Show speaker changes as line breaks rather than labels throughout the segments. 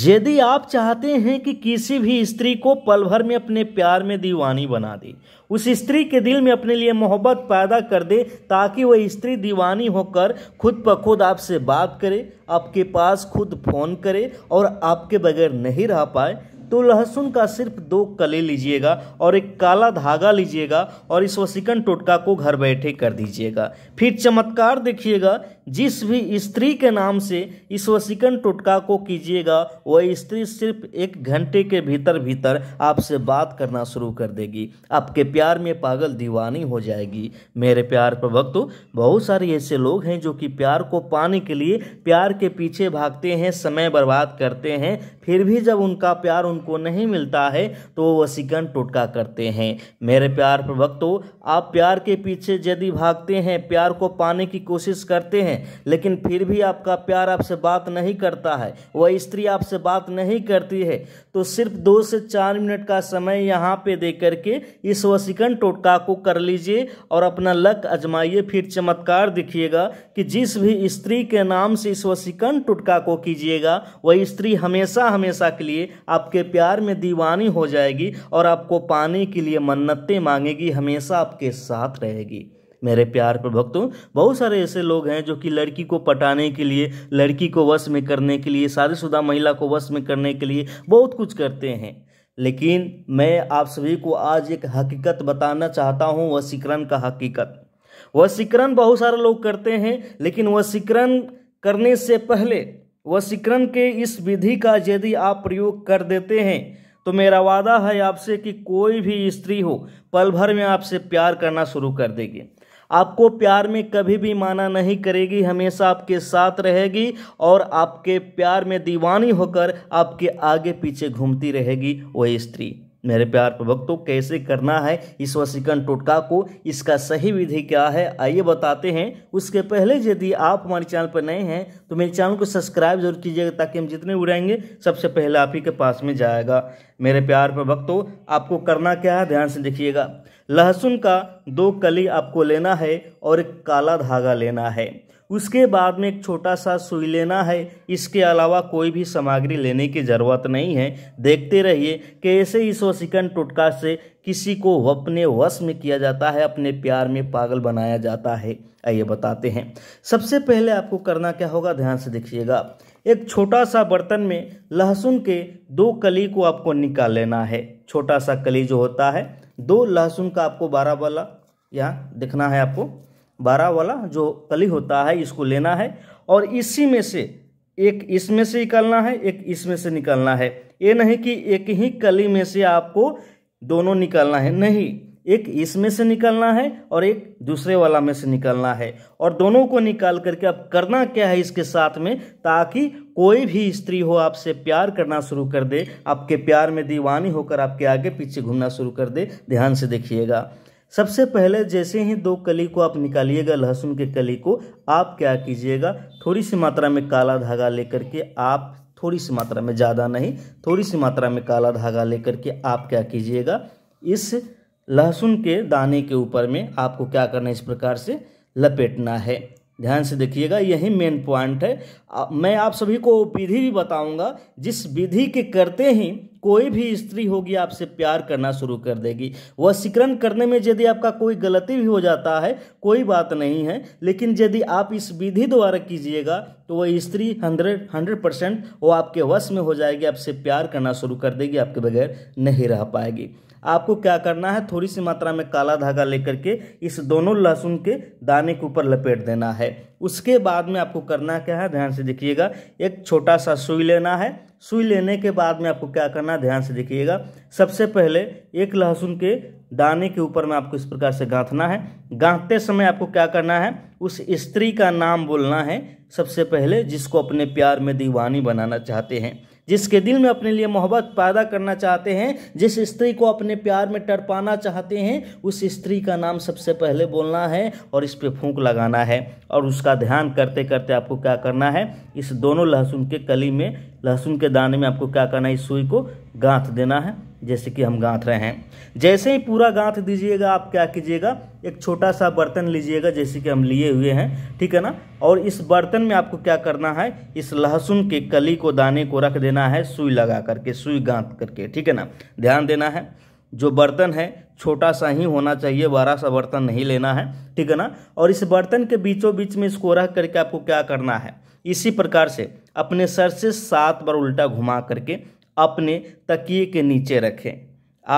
यदि आप चाहते हैं कि किसी भी स्त्री को पल भर में अपने प्यार में दीवानी बना दे उस स्त्री के दिल में अपने लिए मोहब्बत पैदा कर दे ताकि वह स्त्री दीवानी होकर खुद ब खुद आपसे बात करे आपके पास खुद फ़ोन करे और आपके बगैर नहीं रह पाए तो लहसुन का सिर्फ दो कले लीजिएगा और एक काला धागा लीजिएगा और इस वसीकन टोटका को घर बैठे कर दीजिएगा फिर चमत्कार देखिएगा जिस भी स्त्री के नाम से इस वसीकन टोटका को कीजिएगा वह स्त्री सिर्फ एक घंटे के भीतर भीतर आपसे बात करना शुरू कर देगी आपके प्यार में पागल दीवानी हो जाएगी मेरे प्यार पर वक्त बहुत सारे ऐसे लोग हैं जो कि प्यार को पाने के लिए प्यार के पीछे भागते हैं समय बर्बाद करते हैं फिर भी जब उनका प्यार उन उनको नहीं मिलता है तो वो वसीकरण टोटका करते हैं मेरे प्यार वक्तों आप प्यार के पीछे यदि भागते हैं प्यार को पाने की कोशिश करते हैं लेकिन फिर भी आपका प्यार आपसे बात नहीं करता है वह स्त्री आपसे बात नहीं करती है तो सिर्फ दो से चार मिनट का समय यहाँ पे दे करके इस वसीकन टोटका को कर लीजिए और अपना लक आजमाइए फिर चमत्कार दिखिएगा कि जिस भी स्त्री के नाम से इस वसीकन टोटका को कीजिएगा वह स्त्री हमेशा हमेशा के लिए आपके प्यार में दीवानी हो जाएगी और आपको पाने के लिए मन्नतें मांगेगी हमेशा आपके साथ रहेगी मेरे प्यार पर भक्तों बहुत सारे ऐसे लोग हैं जो कि लड़की को पटाने के लिए लड़की को वश में करने के लिए शादीशुदा महिला को वश में करने के लिए बहुत कुछ करते हैं लेकिन मैं आप सभी को आज एक हकीकत बताना चाहता हूँ वशीकरण का हकीकत वशीकरण बहुत सारे लोग करते हैं लेकिन वशीकरण करने से पहले वशीकरण के इस विधि का यदि आप प्रयोग कर देते हैं तो मेरा वादा है आपसे कि कोई भी स्त्री हो पल भर में आपसे प्यार करना शुरू कर देगी आपको प्यार में कभी भी माना नहीं करेगी हमेशा आपके साथ रहेगी और आपके प्यार में दीवानी होकर आपके आगे पीछे घूमती रहेगी वह स्त्री मेरे प्यार प्रवक्तों कैसे करना है इस वसीकरण टोटका को इसका सही विधि क्या है आइए बताते हैं उसके पहले यदि आप हमारे चैनल पर नए हैं तो मेरे चैनल को सब्सक्राइब जरूर कीजिएगा ताकि हम जितने उड़ाएंगे सबसे पहले आप ही के पास में जाएगा मेरे प्यार प्रवक्तों आपको करना क्या है ध्यान से देखिएगा लहसुन का दो कली आपको लेना है और एक काला धागा लेना है उसके बाद में एक छोटा सा सुई लेना है इसके अलावा कोई भी सामग्री लेने की ज़रूरत नहीं है देखते रहिए कि ऐसे ही सौ सिकंड टुटका से किसी को अपने वश में किया जाता है अपने प्यार में पागल बनाया जाता है आइए बताते हैं सबसे पहले आपको करना क्या होगा ध्यान से देखिएगा एक छोटा सा बर्तन में लहसुन के दो कली को आपको निकाल लेना है छोटा सा कली जो होता है दो लहसुन का आपको बारह वाला यहाँ दिखना है आपको बारह वाला जो कली होता है इसको लेना है और इसी में से एक इसमें से निकालना है एक इसमें से निकालना है ये नहीं कि एक ही कली में से आपको दोनों निकालना है नहीं एक इसमें से निकालना है और एक दूसरे वाला में से निकालना है और दोनों को निकाल करके अब करना क्या है इसके साथ में ताकि कोई भी स्त्री हो आपसे प्यार करना शुरू कर दे आपके प्यार में दीवानी होकर आपके आगे पीछे घूमना शुरू कर दे ध्यान से देखिएगा सबसे पहले जैसे ही दो कली को आप निकालिएगा लहसुन के कली को आप क्या कीजिएगा थोड़ी सी मात्रा में काला धागा लेकर के आप थोड़ी सी मात्रा में ज़्यादा नहीं थोड़ी सी मात्रा में काला धागा लेकर के आप क्या कीजिएगा इस लहसुन के दाने के ऊपर में आपको क्या करना है इस प्रकार से लपेटना है ध्यान से देखिएगा यही मेन पॉइंट है मैं आप सभी को विधि भी बताऊंगा जिस विधि के करते ही कोई भी स्त्री होगी आपसे प्यार करना शुरू कर देगी वह सिकरन करने में यदि आपका कोई गलती भी हो जाता है कोई बात नहीं है लेकिन यदि आप इस विधि द्वारा कीजिएगा तो वह स्त्री हंड्रेड हंड्रेड परसेंट वो आपके वश में हो जाएगी आपसे प्यार करना शुरू कर देगी आपके बगैर नहीं रह पाएगी आपको क्या करना है थोड़ी सी मात्रा में काला धागा लेकर के इस दोनों लहसुन के दाने के ऊपर लपेट देना है उसके बाद में आपको करना क्या है ध्यान से देखिएगा एक छोटा सा सुई लेना है सुई लेने के बाद में आपको क्या करना है ध्यान से देखिएगा सबसे पहले एक लहसुन के दाने के ऊपर में आपको इस प्रकार से गाँथना है गाँथते समय आपको क्या करना है उस स्त्री का नाम बोलना है सबसे पहले जिसको अपने प्यार में दीवानी बनाना चाहते हैं जिसके दिल में अपने लिए मोहब्बत पैदा करना चाहते हैं जिस स्त्री को अपने प्यार में टरपाना चाहते हैं उस स्त्री का नाम सबसे पहले बोलना है और इस पर फूंक लगाना है और उसका ध्यान करते करते आपको क्या करना है इस दोनों लहसुन के कली में लहसुन के दाने में आपको क्या करना है इस सुई को गांथ देना है जैसे कि हम गाँथ रहे हैं जैसे ही पूरा गाँथ दीजिएगा आप क्या कीजिएगा एक छोटा सा बर्तन लीजिएगा जैसे कि हम लिए हुए हैं ठीक है ना और इस बर्तन में आपको क्या करना है इस लहसुन के कली को दाने को रख देना है सुई लगा करके सुई गाँथ करके ठीक है ना ध्यान देना है जो बर्तन है छोटा सा ही होना चाहिए बड़ा सा बर्तन नहीं लेना है ठीक है ना और इस बर्तन के बीचों बीच में इसको रख करके आपको क्या करना है इसी प्रकार से अपने सर से सात बार उल्टा घुमा करके अपने तकिए के नीचे रखें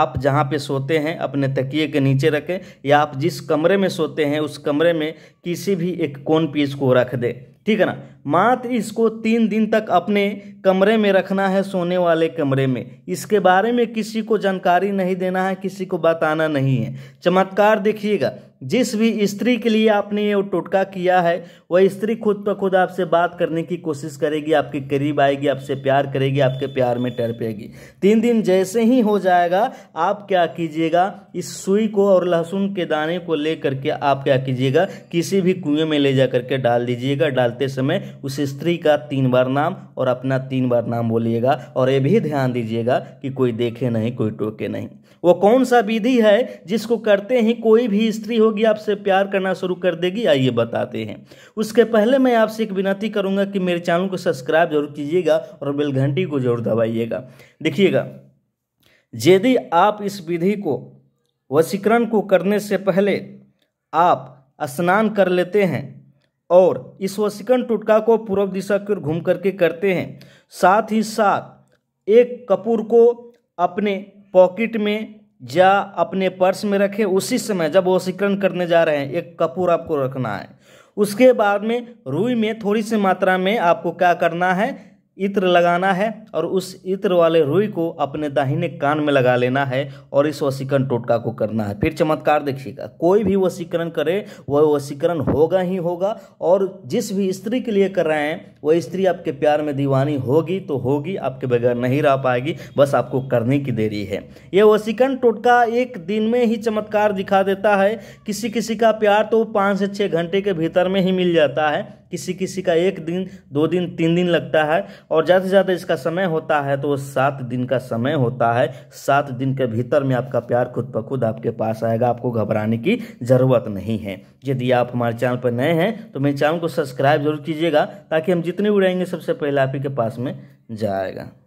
आप जहाँ पे सोते हैं अपने तकिए के नीचे रखें या आप जिस कमरे में सोते हैं उस कमरे में किसी भी एक कोन पीस को रख दें ठीक है ना मात्र इसको तीन दिन तक अपने कमरे में रखना है सोने वाले कमरे में इसके बारे में किसी को जानकारी नहीं देना है किसी को बताना नहीं है चमत्कार देखिएगा जिस भी स्त्री के लिए आपने ये टोटका किया है वह स्त्री खुद पर खुद आपसे बात करने की कोशिश करेगी आपके करीब आएगी आपसे प्यार करेगी आपके प्यार में टरपेगी तीन दिन जैसे ही हो जाएगा आप क्या कीजिएगा इस सुई को और लहसुन के दाने को ले करके आप क्या कीजिएगा किसी भी कुएं में ले जा करके डाल दीजिएगा डाल તે સમય ਉਸ સ્ત્રી કા ત્રણ બાર નામ ઓર અપના ત્રણ બાર નામ બોલીએગા ઓર એ ભી ધ્યાન દીજીયેગા કી કોઈ દેખે નહીં કોઈ ટોકે નહીં વો કૌનસા વિધી હૈ જિસકો કરતે હી કોઈ ભી સ્ત્રી હોગી આપસે પ્યાર karna શુરુ કર દેગી આઈએ બતાતે હૈ ઉસકે પહેલે મેં આપસે એક વિનતી કરુંગા કી મેરે ચેનલ કો સબસ્ક્રાઇબ જરૂર કીજીયેગા ઓર બેલ ઘંટી કો જરૂર દબાઈયેગા દેખિયેગા જેદી આપ ઇસ વિધી કો વશિકરણ કો કરને સે પહેલે આપ સ્નાન કર લેતે હૈ और इस वसीकरण टुटका को पूर्व दिशा की ओर घूम करके करते हैं साथ ही साथ एक कपूर को अपने पॉकेट में या अपने पर्स में रखें उसी समय जब वसीकरण करने जा रहे हैं एक कपूर आपको रखना है उसके बाद में रुई में थोड़ी सी मात्रा में आपको क्या करना है इत्र लगाना है और उस इत्र वाले रुई को अपने दाहिने कान में लगा लेना है और इस वसीकरण टोटका को करना है फिर चमत्कार देखिएगा कोई भी वसीकरण करे वह वसीकरण होगा ही होगा और जिस भी स्त्री के लिए कर रहे हैं वह स्त्री आपके प्यार में दीवानी होगी तो होगी आपके बगैर नहीं रह पाएगी बस आपको करने की देरी है यह वसीकरण टोटका एक दिन में ही चमत्कार दिखा देता है किसी किसी का प्यार तो पाँच से छः घंटे के भीतर में ही मिल जाता है किसी किसी का एक दिन दो दिन तीन दिन लगता है और ज़्यादा से ज़्यादा इसका समय होता है तो वो सात दिन का समय होता है सात दिन के भीतर में आपका प्यार खुद ब खुद आपके पास आएगा आपको घबराने की ज़रूरत नहीं है यदि आप हमारे चैनल पर नए हैं तो मेरे चैनल को सब्सक्राइब जरूर कीजिएगा ताकि हम जितने उड़ाएंगे सबसे पहले आप ही के पास में जाएगा